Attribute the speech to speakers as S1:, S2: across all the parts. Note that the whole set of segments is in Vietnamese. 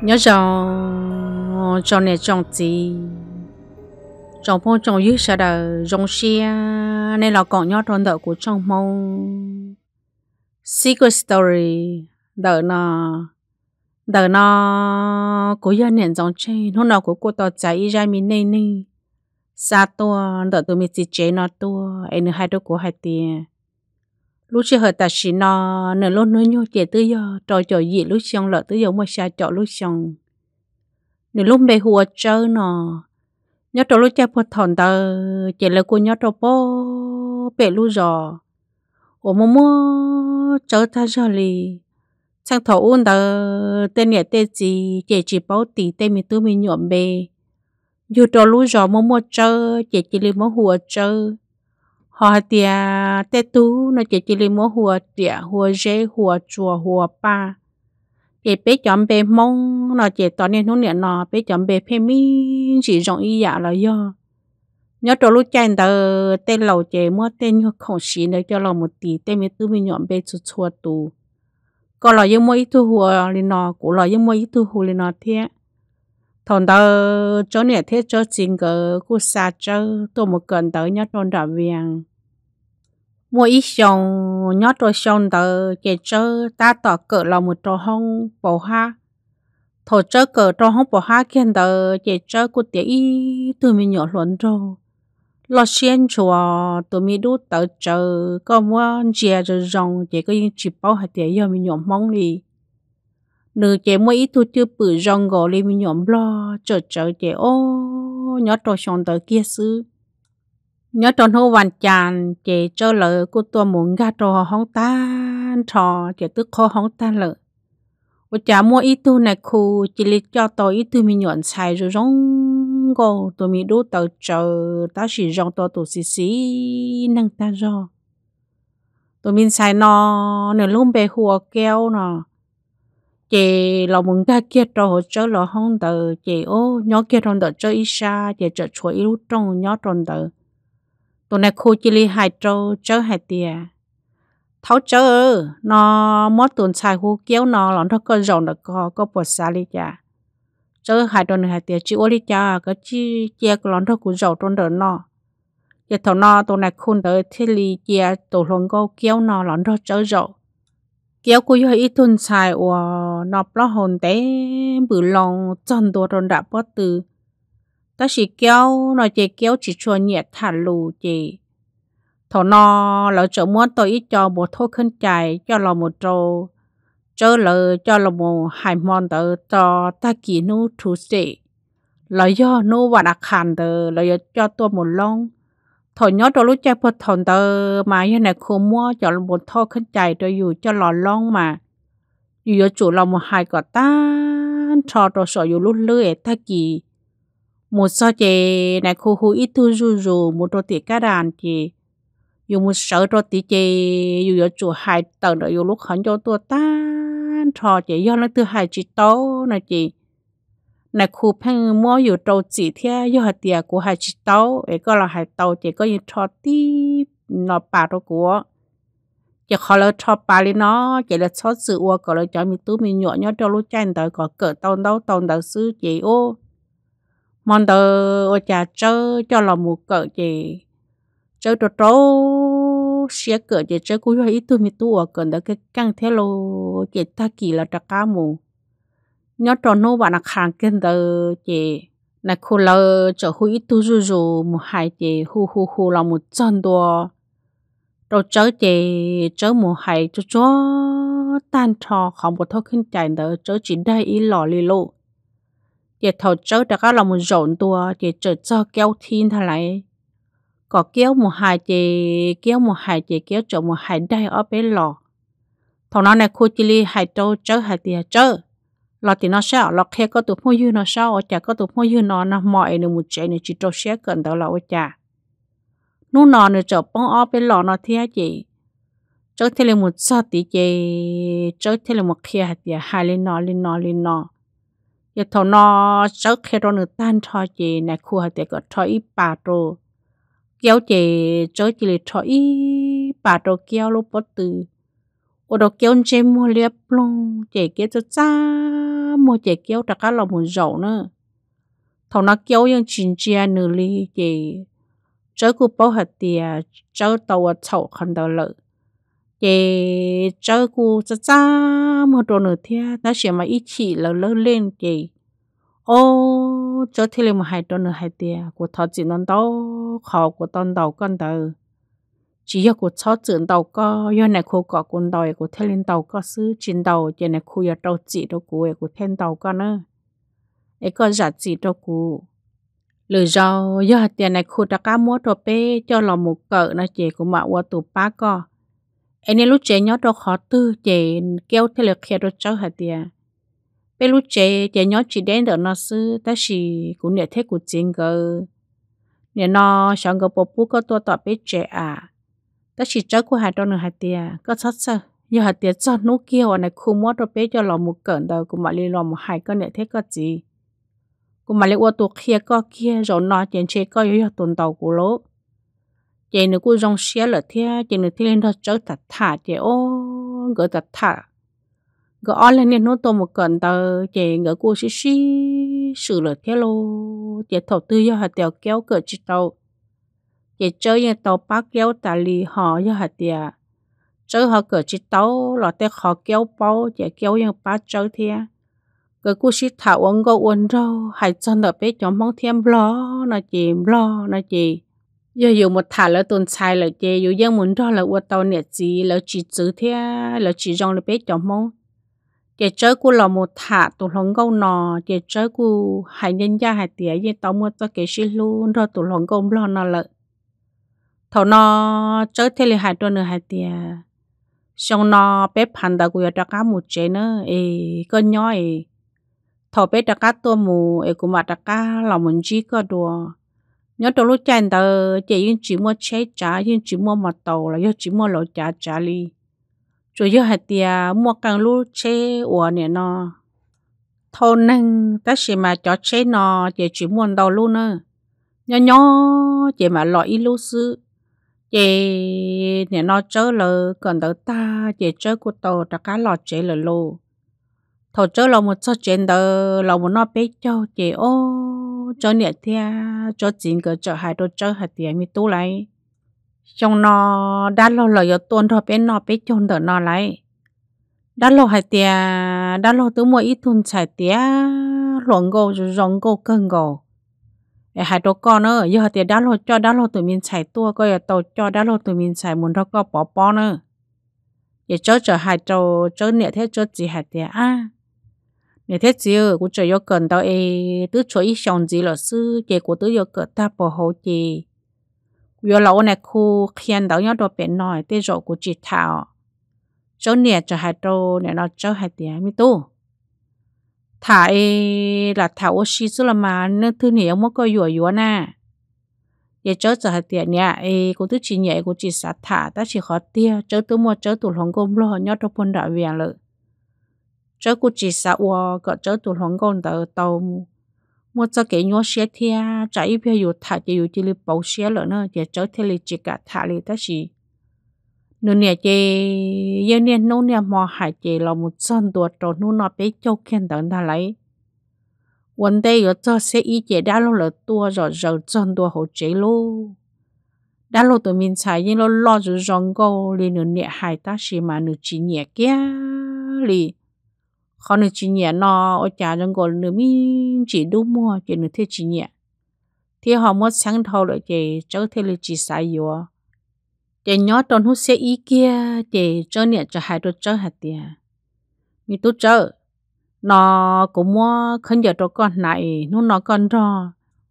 S1: nhớ cho cho nè trong gì trong phong trong dưới sẽ đờ dòng xe nên là còn nhớ trong đợi của trong mong secret story đợi nó đợi nó của gia nền dòng chơi hôm nào của cô tỏ cháy ra mình nên nên xa tua đợi tụi mình chỉ chế nó tua em hai đứa của hai tiền lúc xưa ta chỉ nó nửa lúc nói nhau chỉ tới giờ trò trò gì lúc xong lỡ tới giờ mà xa trò lúc xong nửa lúc bé hùa chơi nó nhớ trò lúc chơi phật thần ta chỉ là cô nhớ trò bố bé lúc giờ ủa mồm mua chơi ta giờ li sang thầu ôn ta tên nhà tên gì chỉ chỉ bảo tỷ tên mình tôi mình nhuộm bề dù trò lúc giờ mồm mua chơi chỉ chỉ li mua hùa chơi họ thì tê tú nó chỉ chỉ lấy mua hùa tiệt hùa dê hùa chùa hùa ba để bé chọn bé mông nó chỉ toàn nên nó niệm nó bé chọn bé phê mi chỉ giống ý dạ là do nhớ trò lúc chạy tờ tên lầu chế mua tên nhớ khổng xí nữa cho lầu một tí tên mi tư mi nhọn bé chút chua tù còn lò yêu mua ít thu hùa lên nó cũng lò yêu mua ít thu hùa lên nó thế thằng đó chỗ này thế chỗ chính cỡ cú xa chớ tôi một cần tới nhớ trong đạo viện mỗi ít xong nhớ tôi xong tới kể chớ ta tỏ cỡ là một trò hông bầu ha thổ chớ cỡ trò hông bầu ha khen tới kể chớ cú tiếc ý tôi mình nhỏ luôn rồi lo xiên chùa tôi mình đút tờ chờ có mua chè rồi rong chỉ có những chỉ bao hạt tiền giờ mình nhổ mong đi nữ chế mua ít thu chưa bự rong gò lên mình nhom lo chờ chờ chế ô nhớ trò xong tới kia xứ nhớ trò hô hoàn tràn chế cho lỡ cô tua muốn ga trò hóng tan trò chế tức khó hóng tan lỡ ô chả mua ít thu này khu chỉ lấy cho tôi ít thu mình nhọn xài rồi rong gò tôi mình đu tờ chờ ta chỉ rong to tụi xì xì năng ta rồi tôi mình xài nó nửa luôn bề hùa keo nó chị là muốn ta kia cho họ chơi là không tờ chị ô nhớ kia trong tờ chơi xa chị chơi chuối lúc trong nhớ trong tờ tụi này khu chỉ li hai trâu chơi hai tia tháo chơi nó mất tuần xài khu kéo nó là nó con rộng được có có bột xa li chả chơi hai tuần hai tia chỉ ô li chả cái chi chia cái lon thao cũng rộng trong tờ nó giờ thằng nó tụi này khu tới thiết li chia tổ lon có kéo nó lon thao chơi rộng kéo cô yo ít tuần sai ủa nộp lo hồn té bự lòng chân đồ rồi đã bớt từ ta chỉ kéo nó chỉ kéo chỉ cho nhẹ thả lù chỉ thọ nó lỡ chỗ muốn tôi ít cho một thôi khân chạy cho lò một trâu chớ lỡ cho lò một hai mòn tờ cho ta kỳ nu thú sĩ lỡ do nu và đặc hàn tờ lỡ cho tôi một lông thọ nhớ đôi lúc chơi phật thọn tờ mà như này khô mua cho là một thọ khấn chạy cho lò long mà dù chủ lòng một hai có ta cho đồ sợ dù lúc lưỡi ta kỳ một so chè này khô hú ít thu rù rù một đôi tiệt cá đàn chè dù một sợ đôi tiệt chè dù giờ chủ hai tầng rồi dù lúc hắn cho tôi ta cho chè do nó thứ hai chỉ tố này chè nè khu phăng mua dù trâu chỉ thế hạt tiền của hai chị tàu ấy là hai tàu chỉ có như cho tí nó bà đó của chỉ khó là cho bà đi nó chỉ là cho sự ua có cho mình tú mình nhọ nhọ cho lúc chanh tới có cỡ tàu đâu tàu đâu sư chị ô mong tờ ô cho là một cỡ chị chơ trâu trâu xe cỡ chị chơ cũng hay ít tu mình tu ở cỡ cái căng thế lô chị ta là trạc mù nhớ tròn nô bạn là khang kinh tờ chị nè khu lơ trở hu ít tu rù rù một hai chị hu hu hu là một chân đùa rồi chớ chị chớ một hai cho chó tan trò không một thôi kinh chạy tờ chớ chỉ đây ý lò lì lộ chị thầu chớ đã có là một rộn đùa chị chở cho kéo thiên thay lại có kéo một hai chị kéo một hai chị kéo chở một hai đây ở bên lò thằng nó này khu chỉ li hai trâu chớ hai tiền chớ là thì nó sao là khi có tụi mua dư nó sao ở cha có tụi mua dư nó nó mọi nửa một chạy nửa chỉ trâu xe cần đó là cha, chả nó nửa nữa chở bông ó bên lọ nó thế chị cháu thế là một sao tí gì, cháu thế là một khi hạt giờ hai lên nó lên nó lên nó giờ thầu nó cháu khi đó nửa tan cho gì, này khu hạt giờ có cho ít bà rồi kéo gì cháu chỉ là cho ít bà rồi kéo lúc bắt từ ở đó kéo chém mua liệp long chạy kéo cho cha mua chè kéo trả cá lòng một dầu nữa thầu nó kéo những chín chia nửa ly chè chớ cụ bảo hạt tiề chớ tàu chậu khăn đầu lợ chè chớ cụ chá chá mua đồ nửa thia nó sẽ mà ít chỉ lỡ lỡ lên chè ô chớ thì lên một hai đồ nửa hai tiề của thọ chỉ non tàu khó của tông đầu con tàu chỉ có của cháu trưởng đầu có yêu này cô có quân đội của thiên linh đầu có sư chiến đầu giờ này cô giờ đầu chỉ đầu của của thiên đầu có nữa ấy có giả chỉ đầu của lựa rau yêu hạt tiền này cô đã cá mua đồ bê cho lò một cỡ nó chị của mạ qua tụ ba co ấy ấy lúc chị nhớ đồ khó tư chị kêu thế lực kia đồ cháu hạt tiền bây lúc chị chị nhớ chỉ đến được nó sư ta chỉ cũng để thế của chiến cơ nên nó sáng gặp bố bố có tôi tỏ biết chị à ta chỉ chớ của hai trong nửa hai tiề có sót sơ giờ hai tiề cho nú kia ở này khu mua rồi bé cho lò một cẩn đời của mà li lò một hai con này thế có gì của mà li qua tuột kia có kia rồi nó tiền chế có yếu tuần tàu của lỗ chị nữ cô rong xe là thế chị nữ thiên đó chớ thật thả chị ô gỡ thật thả gỡ ó lên nên nó to một cẩn đời, chị gỡ cô xí xí sự là thế lô chị thầu tư do hai tiều kéo cỡ chỉ tàu 也这样到八九大里 họ như hạt địa chớ họ cửa chỉ tàu là để họ kéo bao để kéo những ba chớ thia cứ cú sĩ thảo ông go uốn rau hay chân đợi bé chó mong thêm lo nó gì lo nó gì giờ dù một thả lỡ tuần sai lỡ chê dù dân muốn đó là uốn tàu nè gì lỡ chỉ chữ thia lỡ chỉ rong lỡ bé chó mong để chớ cú là một thả tụi lòng gâu nò để chơi cú hay nhân gia hai tía như tàu mua cho cái xí luôn rồi tụi lòng gâu lò nó lợ thầu nó chơi thế là hai tuần nữa hai tiền xong nó bếp phản đã của trả cá một chế nữa ấy con nhói thầu bếp trả cá tua mù ấy cũng mà trả cá lòng mình chỉ có đùa nhớ trong lúc chạy tờ chỉ yên chỉ mua chế trả yên chỉ mua mặt tàu là yên chỉ mua lẩu trả trả li, rồi yên hai tiền mua càng lúc chế ủa nè nó thầu nâng ta chỉ mà cho chế nó chỉ chỉ mua đầu luôn nữa nhớ nhớ chỉ mà loại ít lúc xưa chị nhà nó chớ lờ còn đỡ ta chị chớ của tàu đã cá lọt chế lờ lô thầu chớ lò một số chuyện đờ lò một nó bé cho chị ô cho nhẹ thia cho chín cỡ cho hai đôi chớ hạt tiền mi tu lại trong nó đã lâu lời giờ tuôn thôi bên nó bé chôn đỡ nó lại đã lâu hai tia đã lâu từ mua ít thun xài tia luồng gồ rồi rong gồ cơn gồ hai tổ con nữa giờ thì đã lo cho đã lo tụi mình xài tua coi là tàu cho đã lo tụi mình xài muốn đó có bỏ bỏ nữa giờ chơi chờ hai trâu chớ nè thế chớ gì hạt thì à nè thế chứ, cũng chơi yo cần tao ấy tứ chơi ít xong gì là sư chị của tứ yo cần ta bỏ hậu chị yo lâu này khu khiên đâu nhau đồ biển nổi tê rộ cũng chỉ thảo Chơi nè chơi hai trâu nè nó chơi hạt thì mi tu thả e là thả ô số là mà nó thứ này ông mới có vừa vừa nè giờ chớ giờ hạt tiền nhà e cũng thứ chỉ nhẹ cũng chỉ sát thả ta chỉ khó tia chớ tôi mua chớ tụi lòng gom lo nhót trong quân đại viện lợ chớ cũng chỉ sát ô có chớ tụi lòng gom tàu tàu mua cho cái nhót xe thia chạy bây giờ thả chỉ dù chỉ là xe lợ nữa giờ chớ thế là chỉ cả thả là ta chỉ nụ nè chị giờ nè nụ nè mò hải chị là một dân tuột rồi nụ nó bé châu khen tặng ta lấy vấn đề ở chỗ sẽ ý chị đã lâu là tua rồi giờ dân tua hồ chị luôn đã lâu từ mình xài nhưng nó lo rồi rong go, liền nụ nè hải ta xì mà nụ chị nhẹ kia lì khó nụ chị nhẹ nó ở nhà rong câu nụ mình chỉ đúng mua chị nụ thế chị nhẹ thì họ mất sáng thâu lại chị cháu thế là chị xài rồi để nhớ trong hút xe ý kia để cho nè cho hai đứa cho hạt tiền mi tu chơi, nó cũng mua khấn giờ cho con này nó nó con rồi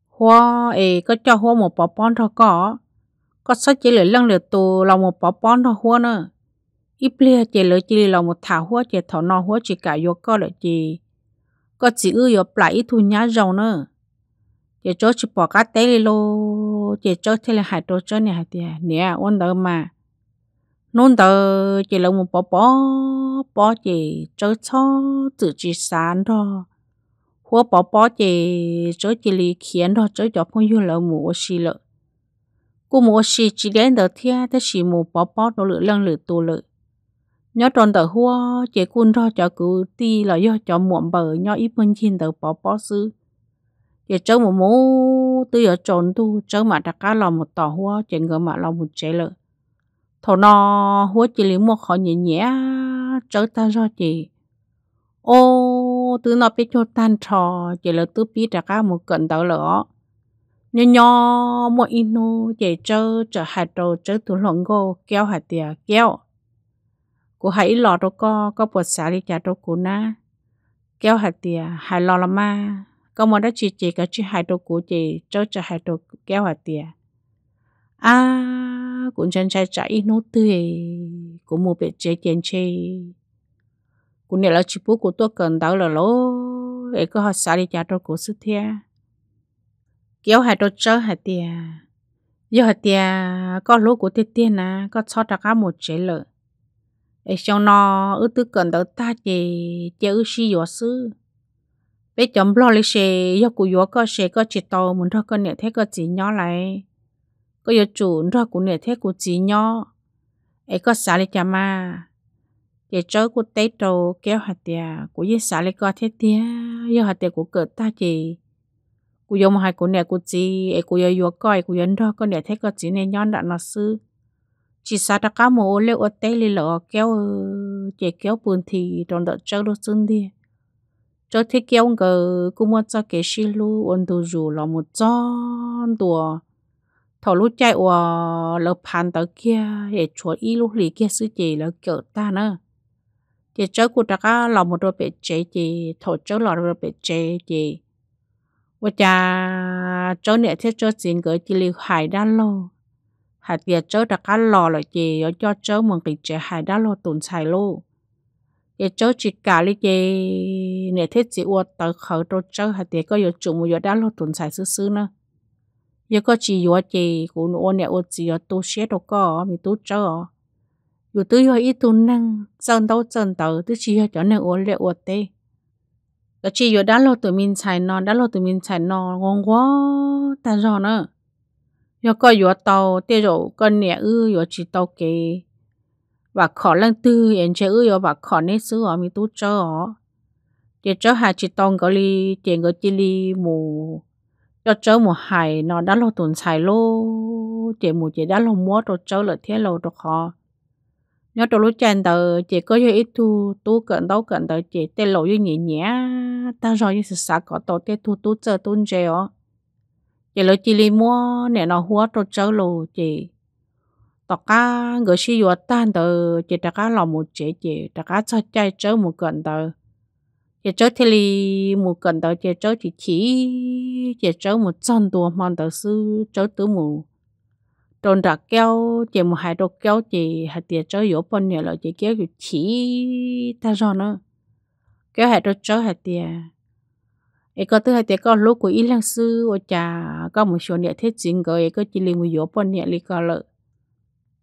S1: hoa ấy có cho hoa một bó bón rồi có có sách chỉ lấy lăng được tù lòng một bó bón rồi hoa nữa ít bia chỉ lấy chỉ lòng một thả hoa chỉ thảo nó hoa chỉ cả vô có lại chỉ có chỉ ư vô lại ít thu nhá rồng nữa giờ cho chỉ bỏ cá tế đi lô giờ cho thế là hai đồ cho nè hạt tiền nè ôn đó mà nôn đó chỉ là một bỏ bỏ bỏ chỉ cho cho tự chỉ sáng đó hoa bỏ bỏ chỉ cho chỉ lý khiến đó cho cho phong yêu là mù xí lợ cô mù xí chỉ đến đó thia thế chỉ mù bỏ bỏ nó lựa lăng lựa tu lựa nhớ tròn tờ hoa chỉ cuốn đó cho cứ ti là do cho muộn bờ nhớ ít bên trên tờ bỏ bỏ xứ giờ cháu một mũ tư giờ trộn thu cháu mà đặt cá lò một tỏ hoa chuyện ngỡ mà lò một chế lợ thọ nó hoa chỉ lấy một khỏi nhẹ nhẹ cháu ta do chị ô tư nó biết cho tan trò chỉ là tư biết đặt cá một cận tàu lỡ nhỏ nhỏ một inu chị cháu chở hạt đồ cháu tu lồng gô kéo hạt tiề kéo cô hãy lò đâu có có bột xả đi chả đâu cô na kéo hạt tiề hạt lò là ma có một đó chị chị có chị hai đồ cũ chị cho cho hai đồ kéo hạt tiền à cũng chân chạy chạy nốt tươi cũng một bể chế tiền chê cũng nè là chị phú của tôi cần đau là lỗ để có học xả đi chả đồ cũ sức thia kéo hai đồ cho hai tiền giờ hai tiền có lỗ của tiền tiền à có cho đặc á một chế lợi ấy trong nó ước tư cần đỡ ta chị chơi ước xí yếu bây giờ lo lấy xe yêu cụ yếu có xe có chỉ tàu muốn ra con nè thế có chỉ nhỏ lại có yêu chủ ra cụ nè thế cụ chỉ nhỏ ấy có xả lấy chả mà để cho cụ tay đầu kéo hạt tiề cụ yên xả lấy có thế tiề yêu hạt tiề cụ cỡ ta chỉ cụ yêu mà hai cụ nè cụ chỉ ấy cụ yêu yếu coi cụ yên ra con nè thế có chỉ nè nhon đã nó sư chỉ xả ra cá mồ leo ở tay lì lọ kéo chỉ kéo buồn thì trong đợt chơi đồ xương đi cho thế kia ông gờ cũng muốn cho cái xí lu ông tu rủ là một trăm đùa thầu lúc chạy qua lợp pan tới kia để chúa y lúc lì kia sư chị là kiểu ta nữa chị cháu của ta là một đôi bé chế chị thầu cháu là đôi bé chế chị và cha chơi nè thế chơi xin gửi chị liu hải đa lô hạt tiệt cháu đã cá lò lại chị cho chơi một cái chế hải đa lô tồn xài luôn giờ chỗ chỉ cả lý gì nè thế chỉ uo tới khẩu đồ chơi hạt tiền có giờ chủ mua giờ đã lo sai xài xứ xứ nữa giờ có chỉ uo chỉ cũng uo nè uo chỉ uo tu xé đồ có mi tu chơi ở dù tư uo ít tu năng chân đâu chân tờ tư chỉ uo cho nên uo lệ uo tê giờ chỉ uo đã lo tu mình xài nó đã lo tu mình xài nó ngon quá ta rồi nữa giờ có uo tàu tiêu rồi con nè ư uo chỉ tàu và khó lần tư hiện chế ư yo và khó nét sứ ở mi tu cho họ chỉ cho hai chỉ tông gọi li chỉ gọi chỉ li mù cho cho mù hài nó đã lô tồn xài lô chỉ mù chỉ đã lô mua đồ cho lợi thiết lô đồ khó nhớ đồ lúc chèn tờ chỉ có cho ít tu tu cận đâu cận tờ chỉ tên lô như nhẹ nhẹ ta rồi như sự sạc có tổ tên thu tu chờ tuôn chế ó chỉ lợi chì li mua nè nó húa đồ cho lo chỉ tao cá người sử dụng tan từ chỉ tao cá lòng một chế chế tao cá cho chơi chơi một gần từ chỉ chơi thì li một gần từ chỉ chơi thì chỉ chỉ chơi một trăm tuổi mòn từ sư chơi từ một trôn ra kéo chỉ một hai đồ kéo chỉ hạt tiền chơi yếu bao nhiêu là chỉ kéo thì chỉ ta rồi nữa kéo hai đồ chơi hạt tiền ấy có thứ hai tiền có lúc của ít lăng sư ở trà có một số địa thiết chính rồi có chỉ liền một yếu bao nhiêu là có lợi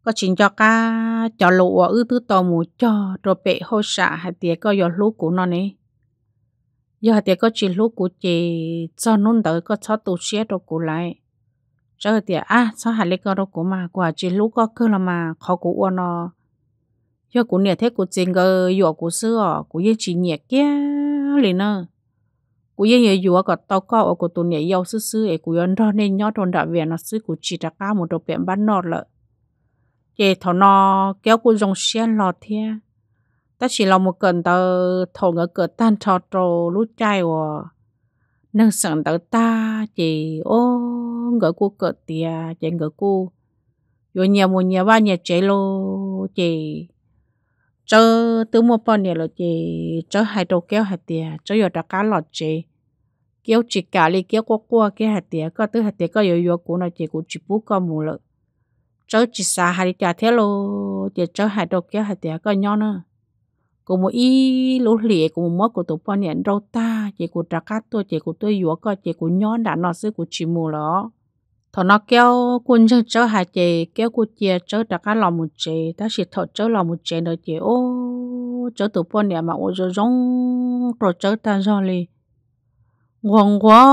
S1: có chuyện cho cá cho lụa ư tư tàu mù cho rồi bệ hô xả hạt tiệt có giọt lúa của nó nè giờ hạt tiệt có chỉ lúa của chị cho nôn tới có cho tụ xe đồ của lại cho hạt tiệt à cho hạt lấy con đồ của mà quả chỉ lúa có cơ là mà khó của uo nó giờ của nè thế của chị cơ, giọt của xưa của yên chỉ nhẹ kia lì nơ của yên nhẹ giọt có tàu có ở của tụ nhẹ giàu xứ xứ ấy của yên đó nên nhót đồn đã về nó xứ của chị đã cá một đồ bẹn bán nọ lợ chế thọ nó kéo cũng dùng xiên lọt thế ta chỉ là một cần tờ thổ ngỡ cửa tan trò trồ lút chai của nâng sẵn tờ ta chỉ ô ngỡ cu cửa tìa chỉ ngỡ cu rồi nhà một nhà ba nhà chế lô chỉ cho tứ mua bao nhà lô chỉ cho hai đồ kéo hai tìa cho giờ đã cá lọt chỉ kéo chỉ cả li kéo qua qua kéo hai tìa có tứ hai tìa có yếu yếu của là chỉ của chỉ bút có mù lợi cháu chỉ xa hai đi trả thế lô để cháu hai đọc kéo hai tiền coi nhau nữa cô một ý lũ lìa cô một mất cô tụ bao nhiêu đâu ta chỉ cô trả cát tôi chỉ cô tôi vừa coi chỉ cô nhón đã nói sẽ cô chỉ mù lọ thọ nó kéo quân chân cháu hai chị kéo cô chia cháu trả cát lòng một chị ta chỉ thọ cháu lòng một chị nữa chị ô cháu tụ bao nhiêu mà ô cháu giống rồi cháu ta rồi liền ngon quá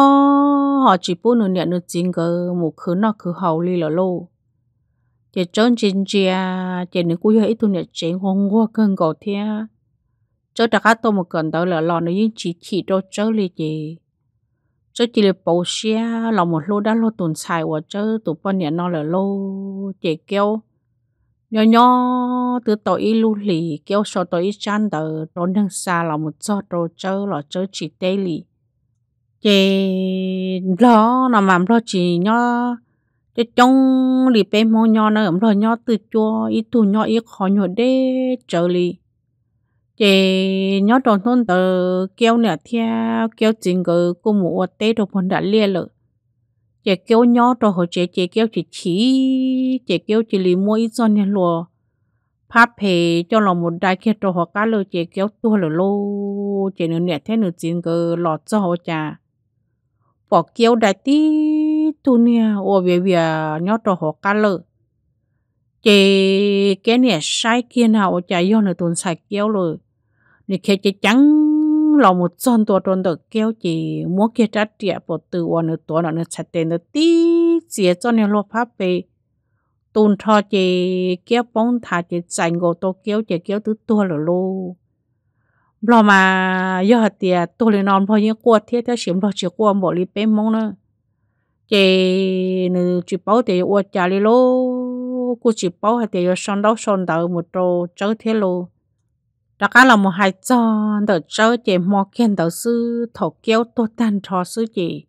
S1: họ chỉ bố nửa nửa nửa chín cơ một khứ nó khứ hậu li là lô chị trốn chín chị chị nữ cú ấy tụi nè chị hôn qua cơn gò thia cho đặc hát tôi một cơn đó là lò nó nhưng chỉ chỉ đâu chớ lì chị cho chị là bầu xe là một lô đã lô tồn xài và chớ tụi bọn nhà nó là lô chị kêu nhỏ nhỏ từ tối ít lù lì kêu sau tối ít chăn tờ nó nâng xa là một chỗ đồ chớ là chớ chỉ tê lì chị đó nó làm lo chị nhỏ cho trong lì bé mò nhỏ nó ẩm rồi nhỏ từ ít tu nhỏ ít khó nhỏ đê trở lì chị nhỏ tròn thôn kéo nè theo kéo chính gờ cô mụ tê đồ phần đã lia lợ chị kéo nhỏ tròn hồi chị kéo chị chỉ chị kéo chị lì mua ít son nè lùa pháp phê cho lòng một đại kia tròn họ cá lợ chị kéo tua lợ lô chị nữa nè thế nữa chính gờ lọt cho họ trà bỏ kéo đại tí tu nè ô bia bia nhót đồ họ cá lợ chị cái nè sai kia nào ở chạy vô nè tuần sai kéo rồi nè kia chị trắng lò một son tua tuần được kéo chị múa kia trả trẻ bộ từ ô nè tua nè chặt tiền nè tí chia cho nè lo pháp về tuần thọ chị kéo bóng thả chị chạy ngô tô kéo chị kéo tứ tua rồi luôn lo mà giờ thì tôi lên non thôi nhưng qua thiết theo xỉm lo chỉ qua bỏ đi bé mong nữa chị nữ chị bảo thì ở nhà đi lô cô chị bảo hay thì sơn đâu sơn đỡ một trò chơi thế lô đặc là một hai tròn đỡ chơi chị mua kiện đỡ sư thổ kéo tô tan trò sư chị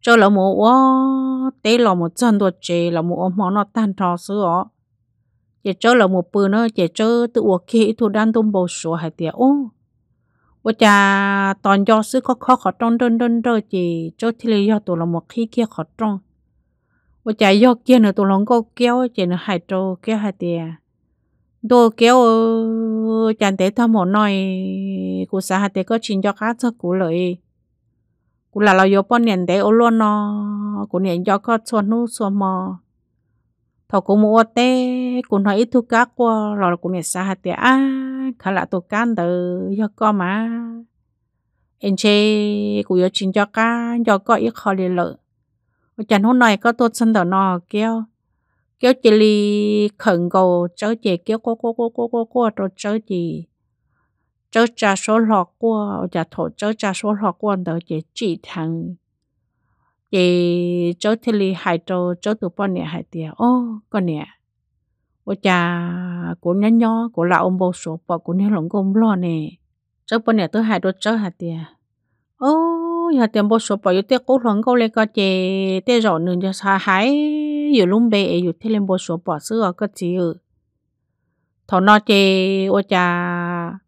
S1: cho là một ô tế là một tròn đồ chị là một ô món nó tan trò sư ó chị cho là một bữa nữa chị cho tự ô kia thu đan tôm bầu sủa hay thì ô ว่าจะตอนยอซื้อเขาเขาขอตรงเดินเดินเดินจีโจที่เลยยอตัวเราหมดขี้เกียจขอตรงว่าจะยอเกี้ยเนตัวเราก็เกี้ยวเจนหายโจเกี้ยหายเตียโดเกี้ยวจันเตะทั้งหมดหน่อยกูสาหัสเตก็ชินยอค้าเธอกูเลยกูหล่ะเรายอป้อนเนี่ยเตะโอล้วนนอกูเนี่ยยอก็ชวนนู้ชวนมอทอกูมัวเตกูหน่อยทุกกักว่าเรากูเนี่ยสาหัสเตียอ้า khá là tổ can từ do có mà em chê của yo chính cho cá do có ít khó để lợ chẳng hôm nay có tốt sân đỏ nọ kêu kêu chỉ li khẩn cầu chớ chỉ kêu cô cô cô cô cô cô rồi chớ chỉ chớ trả số lọ của chả thổ chớ trả số lọ của đỡ chỉ chỉ thằng chỉ chớ thì li hại cho chớ tụi bọn nè hại tiệt ô con nè ô cha của nhá nhó của lão ông bố số bỏ của nhá lồng công lo nè chắc bọn này tới hai đứa cháu hạt tiền ô hạt tiền bố số bỏ yêu tiếc cố lồng câu lấy cái chè tê rõ nương cho xa hái yêu lúng bê, yêu thế lên bầu số bỏ sữa cái gì ừ thọ nó chè ô cha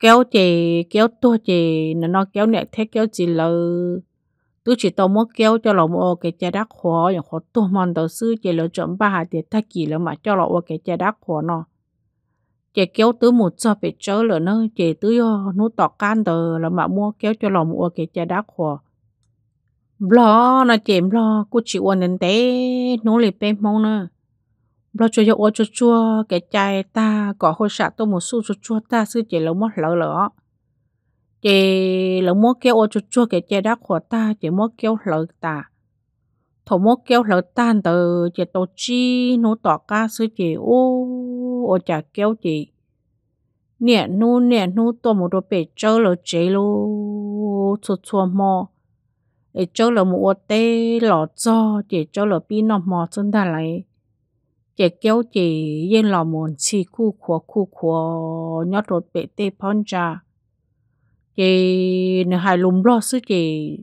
S1: kéo chè kéo tua chè nó kéo nè thế kéo gì lâu tu chỉ tao mua kéo cho lọ mua cái cha đắc khó những khó tu mòn tao sư chỉ lỡ chọn ba hạt tiền thắc kỳ lỡ mà cho mua cái cha đắc khó nó chỉ kéo tứ một cho phải chơi lỡ nó chỉ tứ nút tỏ can tờ lỡ mà mua kéo cho lọ mua cái cha đắc khó lo nó chém lo cô chỉ uốn đến té nó lì bê mong nữa lo cho yo cho chua cái chai ta có hơi sạ tôi một xu chua chua ta sư chỉ lỡ mất lỡ lỡ chị lỡ mua kéo ô chua chua cái chị đã khổ ta chị mua kéo lỡ ta thổ mua kéo lỡ tan từ chị tổ chi nô tỏ ca sư chị ô ô chả kéo chị nè nu nè nu tổ một đồ bể chơi lỡ chế lô chua chua mò để chơi lỡ mua ô tê lọ cho chị chơi lỡ pin nọ mò chân ta lại chị kéo chị yên lò muốn xì khu khua khu khua nhót rột bể tê phong trà chị nè hai lùm lo sư chị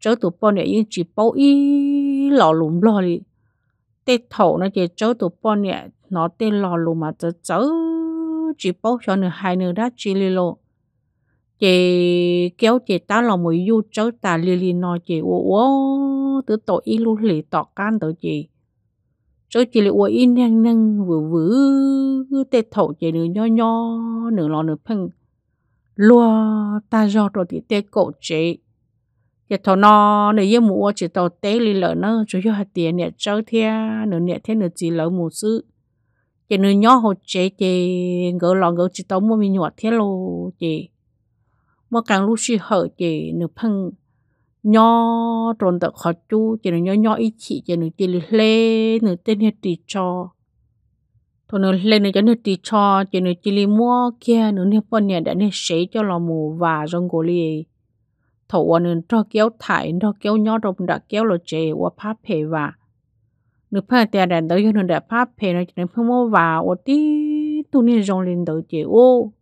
S1: cháu tụi bọn nè yên chỉ bao y lò lùm lo đi tê thổ nè chị cháu tụi bọn nè nó tê lò lùm mà cháu cháu chỉ bao cho nè hai nửa đã chỉ lì lộ chị kéo chị ta lò mùi du cháu ta lì lì nó chị ô ô từ tội y lù lì tọ can tới chị cháu chị lì ô y nâng nâng vừa vừa tê thổ chị nè nho nho nửa lò nửa phăng lúa ta do rồi thì tế cổ chế giờ thầu nó nửa giờ mua chỉ tàu tế lì lợn nó chủ yếu hạt tiền nè cháu thia nửa nè thế nửa chỉ lợn mua sứ chỉ nửa nhỏ hồ chế chỉ gỡ lọ gỡ chỉ tàu mua mi nhọt thế lô chỉ mua càng lúc suy hở chỉ nửa phăng nhỏ tròn tật khó chú chỉ nửa nhỏ nhỏ ít chỉ chỉ nửa chỉ lì lê nửa tên hết tì cho thôi nữa lên nữa cho nó tí cho cho nên chỉ li mua kia nữa nên bọn nhà đã nên sấy cho lò mù và rong gò li thầu anh nên cho kéo thải cho kéo nhỏ rồi đã kéo lò chế và pháp phê và nữa phải tiền đàn tới cho nên đã pháp phê nó cho nên phải mua và và tí tu nên rong lên tới chế ô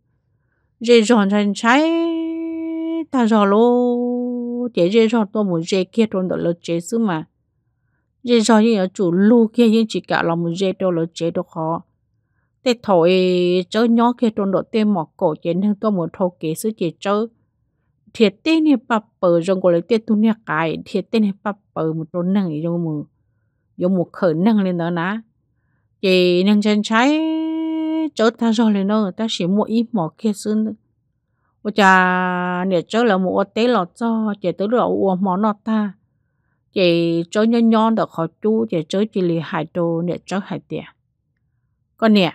S1: dễ dọn thành trái ta rồi lô chế dễ dọn tôi muốn dễ kia tôi đỡ lò chế xứ mà dễ dọn như chủ lu kia nhưng chỉ cả lòng muốn dễ đâu lò chế đâu khó thế thôi chớ nhỏ kia trôn độ tiền mỏ cổ chế nên tôi muốn thâu kế sự chế chớ thiệt tên này bắp bờ trong cổ lấy tiền tu nhà cái thiệt tên này bắp bờ một trôn năng gì trong mù giống một khởi năng lên đó ná chế năng chân trái chớ ta rồi lên đó ta chỉ mua ít mỏ kia xứ ôi cha nè chớ là mua tế lọt cho chế tới độ uống mỏ nọ ta chế chớ nhon nhon được khó chú chế chớ chỉ lì hại đồ nè chớ hại tiền con nè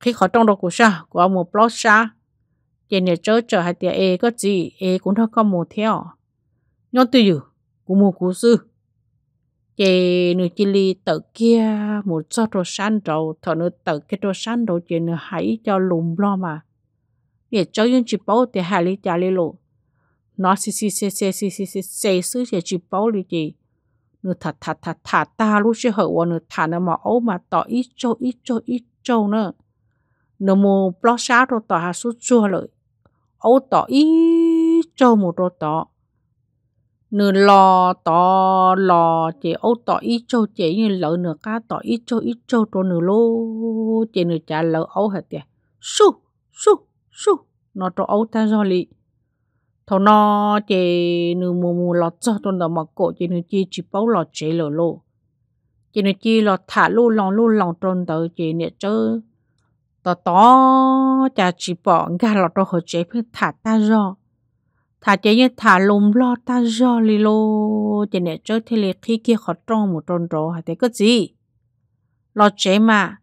S1: khi khó trong đó của sa của một blog sa tiền nhà chơi chờ hai tiền e có gì e cũng thôi không một theo nhon tuy dù của một cú sư chị nữ chỉ li tự kia một cho đồ san đầu thọ nữ tự cái đồ san đầu chị nữ hãy cho lùm lo mà để cho những chị bảo thì hai lý trả lý lộ nó xì xì xì xì xì xì xì xì xứ thì chị bảo lý chị nữ thật thật thật thật ta lúc sẽ hậu nữ thả nó mà ấu mà tỏ ít châu ít châu ít châu nữa nó mù bó xa rồi tỏ hà sút chua lợi ấu tỏ ý châu một rồi tỏ nửa lò tỏ lò chỉ ấu tỏ ý châu chỉ như lỡ nửa cá tỏ ý châu ý châu rồi nửa lô chỉ nửa chả lỡ ấu hết kìa su su su nó cho ấu ta do lì thầu nó chỉ nửa mù mù lọt cho tôi đỡ mặc cổ chỉ nửa chi chỉ bao lọt chế lỡ lô chỉ nửa chi lọt thả lô lòng lô lòng trôn tới chỉ nửa chơi tỏ tỏ chả chỉ bỏ gà lọt đồ hồ chế phải thả ta rõ thả chế như thả lùm lo ta rõ lì lô chế nè chơi thế lì khi kia khó trông một tròn rổ hả thế có gì lo chế mà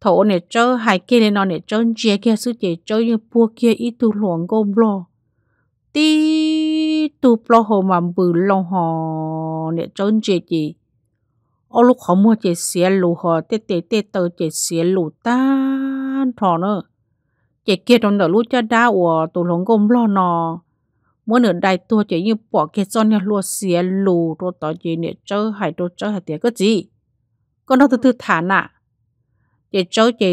S1: thổ nè chơi hai kia lên nó nè chơi chế kia sư chế chơi như bua kia ít tu luồng gồm lo tí tu lo hồ mà bự lo hồ nè chơi chế gì ô lúc khó mua chế xé lù hò tê tê tê tờ chế xé lù ta han thọ nữa chị kia trong đợt lũ cha đa của tụ lồng gom lo nò mỗi nửa đại tua chị như bỏ cái son nhà lúa xía lù rồi tỏ chị nè chơi hay đồ chơi hay tiệc cái gì con nó từ từ thả nạ chị chơi chị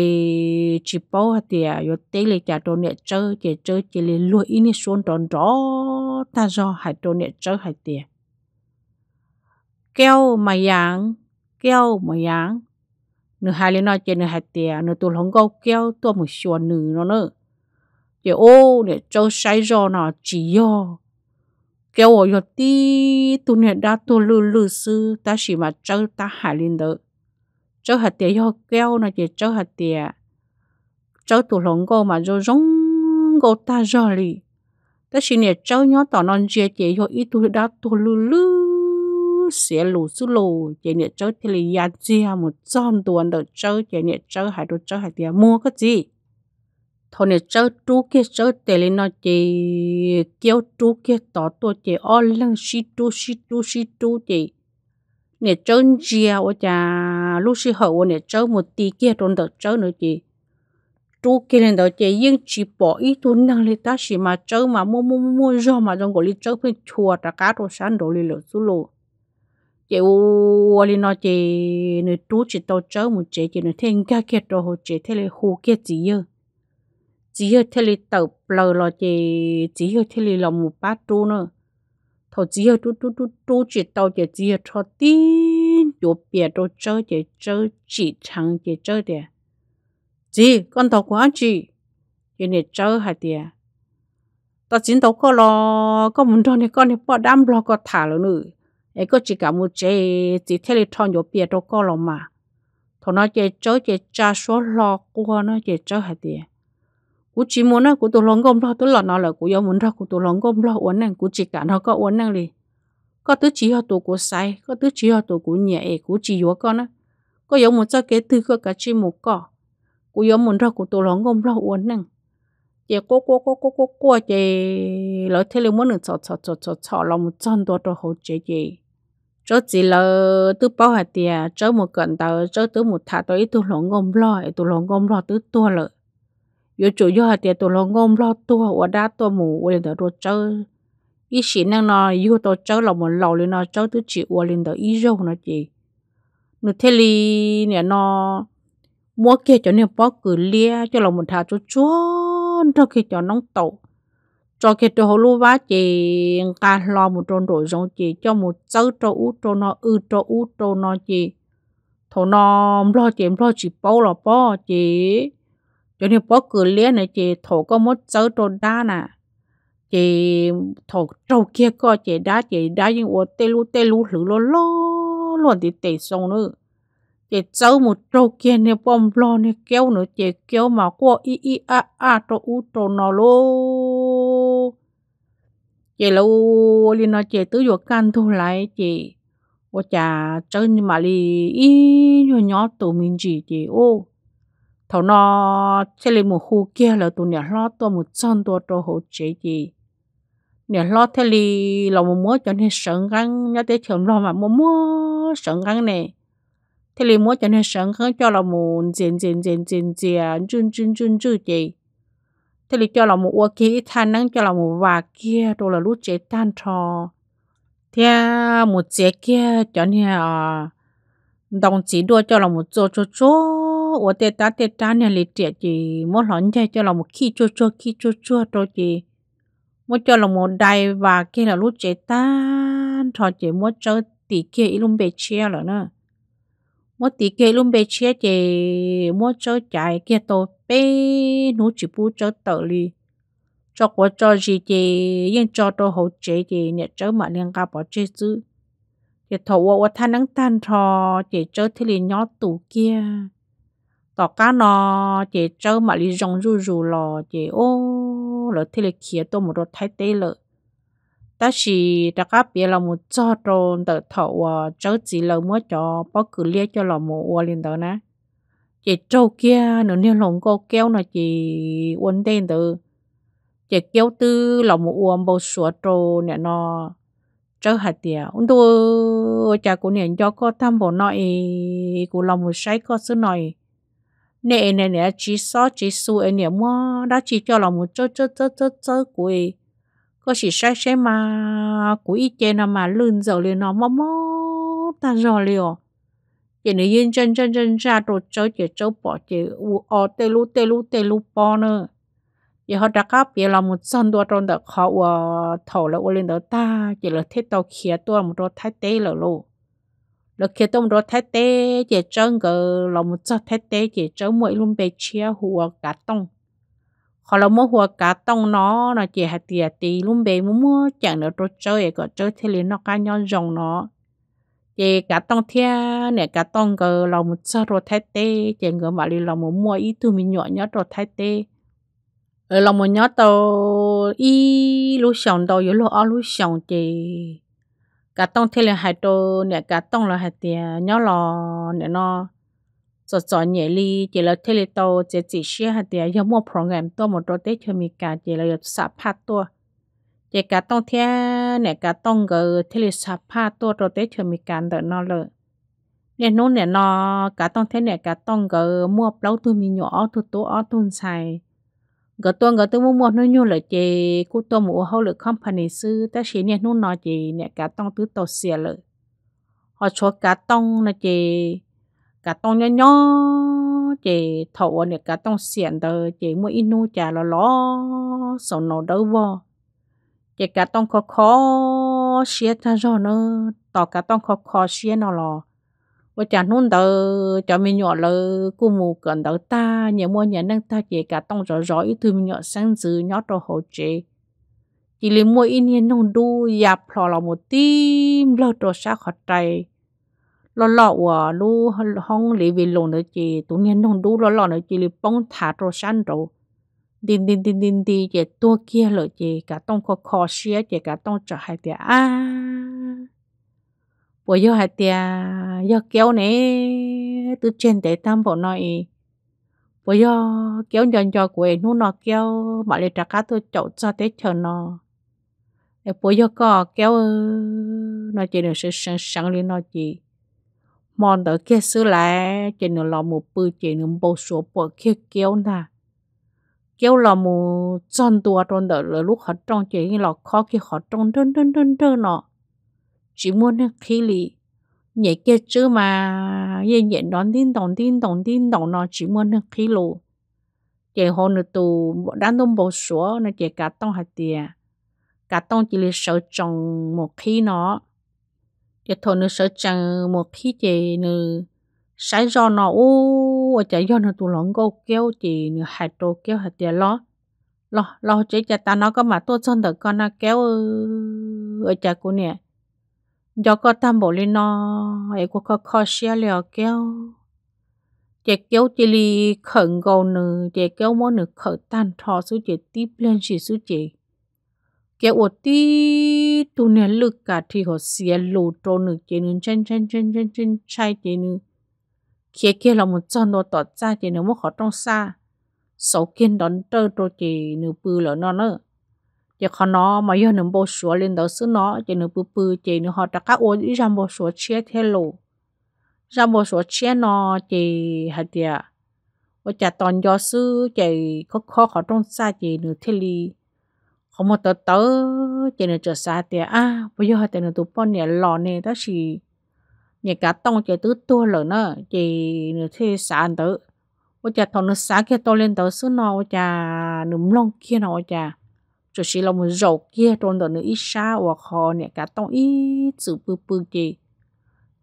S1: chị bao hay tiệc rồi tế lì chả đồ nè chơi chị chơi chị lì lúa in nè xuống đòn rõ ta do hay đồ nè chơi hay tiệc kéo mà yang keo mà yang nửa hai lên nói chuyện nửa hai tè nửa tôi không câu kéo tôi một xua nửa nó nữa giờ ô nửa cháu say rồi nó chỉ do kéo ở giờ tí tôi nửa đã tôi lư lư sư ta chỉ mà cháu ta hai lên đó cháu hai tè do kéo nó chỉ trâu hai tè cháu tôi không câu mà rồi giống câu ta rồi ta chỉ nửa cháu nhớ tỏ non chia chỉ do ít tôi đã tôi lư lư xé lù xú lù chị nè chơi thì lì ya chia một trăm tuần được chơi chị nè chơi hai đồ chơi hai tiền mua cái gì thôi nè chơi chú kia chơi tệ lên nó chị kêu chú kia tỏ tôi chị ô lăng xí chú xí chú xí chú chị nè chơi chia ô cha lúc xí hậu nè chơi một tí kia trốn được chơi nữa chị chú kia lên đó chị yên chỉ bỏ ý tu năng lực ta chỉ mà chơi mà mua mua mua mua rồi mà trong cổ đi chơi phải chùa ta cá đồ sáng đồ lên lửa xú lù chị u lên nó chị nửa trú chị tao chớ một chị chị nửa thêm cái kia đồ hồ chị thế là hồ kia chị yêu chị yêu thế là tàu bờ là chị chị yêu thế là làm một bát trú nữa thọ chị yêu trú trú trú trú chị tao chị chị yêu cho tin chỗ bìa đồ chớ chị chớ chị chẳng chị chớ đi chị con tàu quá chị chị nè chớ hả đi ta chính tàu có lo có muốn cho này con nè bỏ đam lo có thả rồi nữa ấy có chỉ cả một chế chỉ thế là thon nhiều bia đâu có lòng mà thằng nó chế cho chế cha số lo của nó chế cho hạt đi? cú chỉ muốn nó cú tôi lòng gom lo tôi lo nó là cú yêu muốn ra cú tôi lòng gom lo uốn năng cú chỉ cả nó có uốn năng đi? có thứ chỉ họ tổ của sai có thứ chỉ họ tổ của nhẹ cú chỉ yếu con á có yếu muốn cho cái thứ có cả chỉ một cỏ cú yếu muốn ra cú tôi lòng gom lo uốn năng chị cô cô cô cô cô cô chị lỡ thế là muốn được chọ chọ chọ chọ chọ lòng một chân đó đó hậu chị chị chỗ chỉ là tôi bảo hạt tiền chỗ một cận tàu chỗ tôi một thả tôi tôi lo ngôm lo tôi lo ngôm lo tôi tua lợ yo chủ yo hạt tiền tôi lo ngon lo tua và đa tua mù và lên đó chỗ ý sĩ năng nó yo tôi chỗ là một lầu lên nó chỗ tôi chỉ và lên đó ý râu nó chỉ nó thế li nè nó mua kia cho nên bó cử lia cho là một thà cho chua cho kia cho nóng tàu cho khi tôi hồ lúa vá chị ta lo một trôn đổi giống chị cho một cháu cho út cho nó ư cho út cho nó chị thổ nó lo chị lo chị bao lo bao chị cho nên bao cửa liên này chị thổ có một cháu cho đa nè chị thổ trâu kia có chị đá chị đá nhưng ô tê lú tê lú lử lo lo luôn thì tê xong nữa chị cháu một trâu kia này bom lo này kéo nữa chị kéo mà qua i i a a cho út cho nó luôn chị lâu liền nói chị tứ dục căn thu lại chị ô chả chơi mà li ý nhỏ nhỏ tụi mình chỉ chị ô thầu nó sẽ lên một khu kia là tụi nhà lo to một chân to to hộ chị chị nhà lo thế li là một múa cho nên sợ găng nhớ tới trường lo mà một múa sợ găng này thế li múa cho nên sợ găng cho là một diện diện diện diện diện chun chun chun chun chị thế là cho là một ô kia than nắng cho là một và kia rồi là lúc chế tan trò thế à, một chế kia cho nè à, đồng chí đua cho là một chỗ chỗ chỗ ô tê tá tê tá này lịch trẻ chỉ mỗi lần chơi cho là một khi chỗ chỗ khi chỗ chỗ rồi chỉ mỗi cho là một đài và kia là lúc chế tan trò chỉ mỗi chơi tỷ kia ít luôn bề chia rồi nữa mỗi tỷ kia luôn bề chia chỉ mỗi chơi chạy kia tôi bé nó chỉ bu cho tờ li cho quá cho gì thì yên cho tôi hỗ trợ thì nhận cho mà liên gặp bỏ chơi chứ thì thầu quá quá than nắng tan thò thì chớ thì liền nhỏ tủ kia tỏ cá nó thì chớ mà liền rong rù rù lò thì ô lỡ thì liền kia tôi một đôi thái tế lợ ta chỉ ta cá bia là một cho tròn tờ thầu quá chớ chỉ là mới cho bao cử lia cho lò một ô liền đó nè chị trâu kia nó nhiều lòng có kéo nó chị uốn tên từ chị kéo từ lòng một uốn bầu sủa trâu nè nó trở hạt tiệt ông tôi cha của nè cho có tham bộ nội của lòng một sấy có sự nội nè nè nè chỉ so chỉ su nè mua đã chỉ cho lòng một chớ chớ chớ chớ chớ của có chỉ sai sai mà của ít chê nào mà lươn dầu liền nó mò mò ta dò liền giờ nữ yên chân chân chân ra đồ cháu giờ cháu bỏ giờ u o tê lu tê lu tê lu bỏ nữa giờ họ đã cá bia là một sân đồ trong đó họ u thầu là u lên đó ta giờ là thế tàu kia tôi một đồ thái tê là luôn lúc kia tôi một đồ thái tê giờ cháu ngờ là một sân thái tê giờ cháu mỗi luôn bề chia hùa cả tông họ là mua hùa cả tông nó là chỉ hạt tiền thì luôn bề mua mua chẳng được đồ chơi có chơi thì liền nó cá nhau rồng nó chị cả tông thea nè cả tông gờ lòng một cho rồi thay tê chị ngờ mà đi lòng một mua ít tu mình nhỏ nhớ rồi thay tê ở ờ, lòng một nhớ tàu y lú sòng đầu yếu lú ao lú sòng chị cả tông thea là hai đồ nè cả tông là hai tiền nhớ lò nè nó sợ sợ nhẹ li chị là thea là tàu chị chỉ share hai tiền yếu mua program tôi một đôi tết cho mình cả chị là sạp hạt tôi chị cả tông thea เนี่ยก็ต้องเกอเทเลสภาพตัวตัวเตเธอมีการเดินนอเลยเนี่ยนู้นเนี่ยนอก็ต้องเทเนี่ยก็ต้องเกอมั่วเปล่าตัวมีหยอตัวตัวอ้อตุนใส่ก็ตัวก็ตัวมั่วมั่วนู่นนู่นเลยเจกูตัวหมูเขาหรือคอมพานีซื้อแต่ชีเนี่ยนู้นนอเจเนี่ยก็ต้องตื้อตัวเสียเลย họ cho cá tông là chị cá tông nhỏ nhỏ chị thầu này cá tông xiển đời chị mua inu chả lo lo sầu nó đâu vô kể cả tông khó khó xé ta rồi nó tỏ cả tông khó khó xé nó lò và chả nôn tờ chả mình nhỏ lờ cô mù cần tờ ta nhiều mua nhà nâng ta kể cả tông rõ rõ ít thứ mình nhỏ sáng dư nhỏ đồ hồ chế chỉ lấy mua in hiền nông đu dạp lò lò một tim lơ đồ xa khó chạy lò lọ của lu hong lì vì lồn nữa chị tụi nhiên nông đu lò lọ nữa chỉ lấy bông thả đồ xanh rồi din din din din đi chị tua kia rồi chị cả tông khó khó xia chị cả tông trở hai tia à bộ vô hai tia do kéo nè từ trên để tam bộ nói bộ vô kéo nhon cho quê nu nó kéo mà lấy trả cá tôi chậu cho tới chờ nó bộ vô có kéo nó chỉ được sự sẵn sẵn lên nó chị mòn tới kia xứ lại chỉ được lò một bữa chỉ được bầu số bộ kia kéo nè kiểu là mù chân tua tròn đợt là lúc họ trong chuyện là khó khi họ trong tròn tròn tròn tròn nọ chỉ muốn khi lì nhẹ kia chứ mà nhẹ nhẹ đón tin đồng tin đồng tin đồng nó chỉ muốn khi lù chị họ nữa tù đang đông bộ số nó chị cả tông hạt tiền cả tông chỉ là sợ chồng một khi nó chị thôi nữa sợ chồng một khi chị nữa sai do nó u mua chả do nó tụ lòng gấu kéo chỉ hạt đồ kéo hạt tiền lo lo lo chế chả ta nó có mà tôi chân được con nó kéo ở chả cô nè do có tam bộ lên nó ấy có có khó xe lèo kéo chế kéo chỉ li khẩn gấu nữ chế kéo mỗi nữ khẩn tan thọ số chế tiếp lên chỉ số chế kéo ở tí tụ nè lực cả thì họ xe lù trôn nữ chế nữ chân chân chân chân chân chạy chế nữ kia kia là một cho đồ tỏ ra thì nếu mất khó trong xa sáu kiên đón tơ rồi thì nửa bự là nó nữa chỉ khó nó mà giờ nó bổ sủa lên đó xứ nó chỉ nó bự bự chỉ nó họ đã các ô đi ra bổ sủa chia thế lộ ra bổ sủa chia nó chỉ hạt địa và chả toàn do sư chỉ có khó khó trong xa chỉ nửa thế li họ một tờ tờ chỉ nửa trở xa thì à bây giờ họ thì nửa tụ bọn nhà lò này đó chỉ nhà cả tông chỉ tứ tua lở nó chỉ thuê sản tử ôi cha thằng nó xã kia to lên tới xứ nó ô cha nấm long kia nó cha chỉ xí là một rổ kia trong đó nó ít xa hoặc họ nhà cả tông ít sự bự bự gì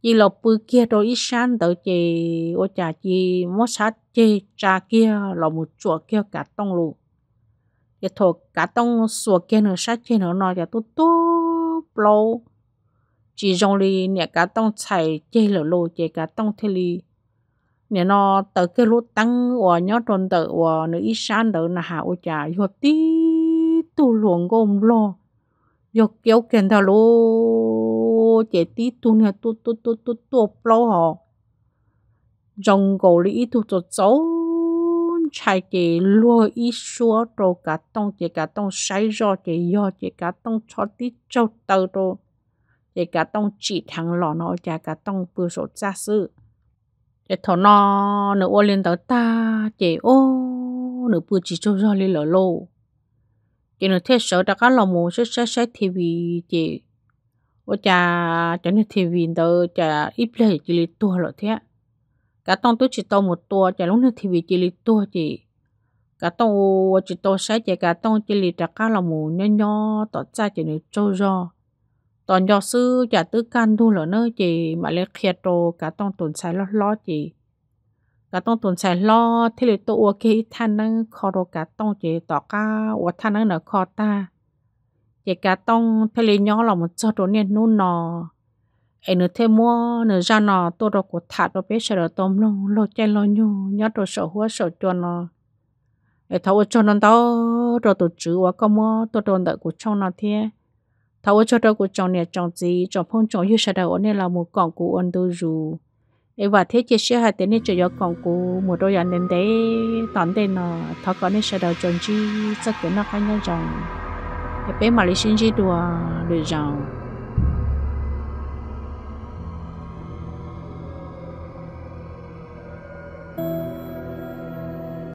S1: chỉ là bự kia rồi ít xa tới chỉ ôi cha chỉ mất sát chỉ cha kia là một chỗ kia cả tông luôn cái thôi cả tông xuống kia nó sát kia nó nói cho tôi tốt lâu chỉ dòng li nè cá tông chảy chê lở lô chê cá tông thề li nè nó tới cái lúa tăng của nhớ tròn tới của nữ ít sáng đỡ là hạ ô trà yo tí tu luồng gom lo yo kéo kèn theo lô chê tí tu nè tu tu tu tu tu lo họ dòng cổ ít tu tu cháu chạy chê lúa ít xua trâu cá tông chê cá tông sai rồi chê yo chê cá tông cho tí châu tờ rồi 也个东几堂老喏，也个东不说杂事。也头喏，你我领导大姐哦，你不只做这里了喽。给你贴手大家老母是晒晒 TV 姐，我家真的 TV 都家一边这里多了天，个东都只到么多，家弄的 TV 这里多的。cả tông chỉ tôi sẽ chỉ cả tông chỉ lì cả cá là mù nhó nhó tỏ ra chỉ nên trâu ro ตอนยอซื้อจะตื้อกันดูเหรอเนอะจีมาเลเคียโตก็ต้องตุนใช้ล้อๆจีก็ต้องตุนใช้ล้อที่เลยตัวเกท่านนั่งคอโรกาต้องจีต่อก้าวัท่านนั่งเหนือคอตาจีกาต้องทะเลย้อเรามันจอดตัวเนี่ยนู่นนอไอเนื้อเทมัวเนื้อจานอตัวเรากดถัดเราไปเฉลตมลงเราใจเราอยู่ย้อตัวเสาหัวเสาจวนนอไอทาวจวนนั่นโตเราตัวจือว่าก็มัวตัวโดนเด็กกูช่องนอเทีย thảo cho đâu của chọn nè chọn gì chọn phong chồng yêu sao đâu nên là một con cụ ôn đôi rù ấy và thế chia sẻ hai tên nè chỉ do con cụ một đôi anh đến đấy tận đây nọ thảo có nè sao đâu chọn chi chắc cái nó hay nhau chồng bé mà lấy sinh chi đùa được rằng